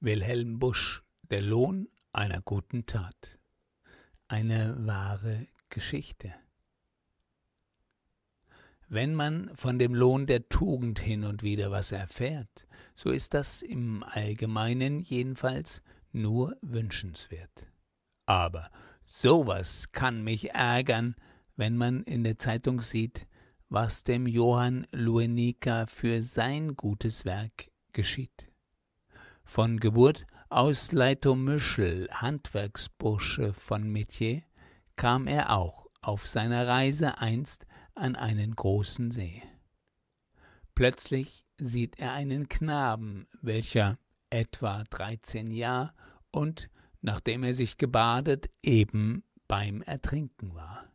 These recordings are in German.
Wilhelm Busch Der Lohn einer guten Tat Eine wahre Geschichte Wenn man von dem Lohn der Tugend hin und wieder was erfährt, so ist das im Allgemeinen jedenfalls nur wünschenswert. Aber sowas kann mich ärgern, wenn man in der Zeitung sieht, was dem Johann Luenica für sein gutes Werk geschieht von Geburt aus Leitomyschl, Handwerksbursche von Metier, kam er auch auf seiner Reise einst an einen großen See. Plötzlich sieht er einen Knaben, welcher etwa dreizehn Jahr und, nachdem er sich gebadet, eben beim Ertrinken war.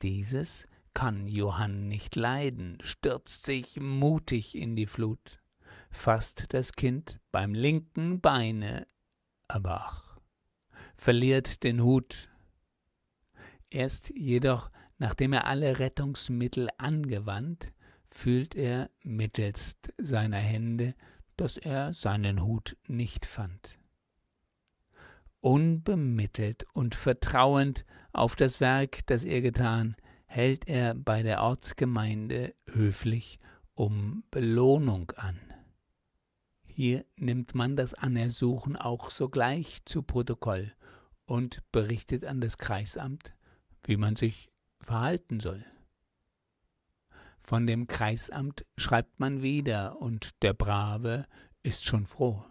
Dieses kann Johann nicht leiden, stürzt sich mutig in die Flut fasst das Kind beim linken Beine, aber ach, verliert den Hut. Erst jedoch, nachdem er alle Rettungsmittel angewandt, fühlt er mittelst seiner Hände, dass er seinen Hut nicht fand. Unbemittelt und vertrauend auf das Werk, das er getan, hält er bei der Ortsgemeinde höflich um Belohnung an. Hier nimmt man das Anersuchen auch sogleich zu Protokoll und berichtet an das Kreisamt, wie man sich verhalten soll. Von dem Kreisamt schreibt man wieder, und der Brave ist schon froh.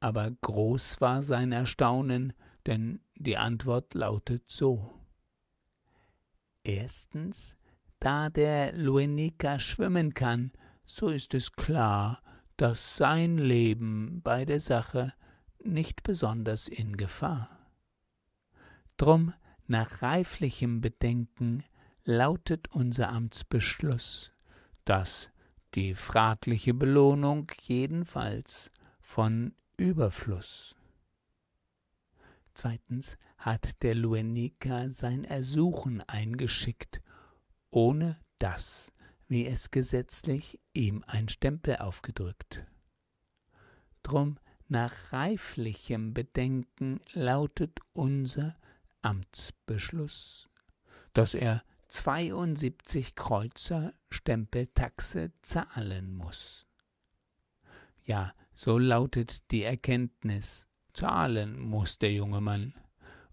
Aber groß war sein Erstaunen, denn die Antwort lautet so. Erstens, da der Luenica schwimmen kann, so ist es klar, dass sein Leben bei der Sache nicht besonders in Gefahr. Drum nach reiflichem Bedenken lautet unser Amtsbeschluss, dass die fragliche Belohnung jedenfalls von Überfluss. Zweitens hat der Luenica sein Ersuchen eingeschickt, ohne dass wie es gesetzlich ihm ein Stempel aufgedrückt. Drum nach reiflichem Bedenken lautet unser Amtsbeschluss, dass er 72 Kreuzer Stempeltaxe zahlen muss. Ja, so lautet die Erkenntnis, zahlen muß der junge Mann,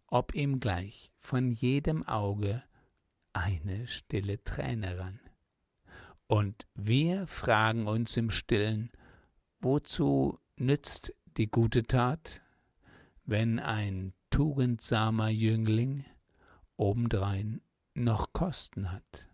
ob ihm gleich von jedem Auge eine stille Träne rann. Und wir fragen uns im stillen, wozu nützt die gute Tat, wenn ein tugendsamer Jüngling obendrein noch Kosten hat?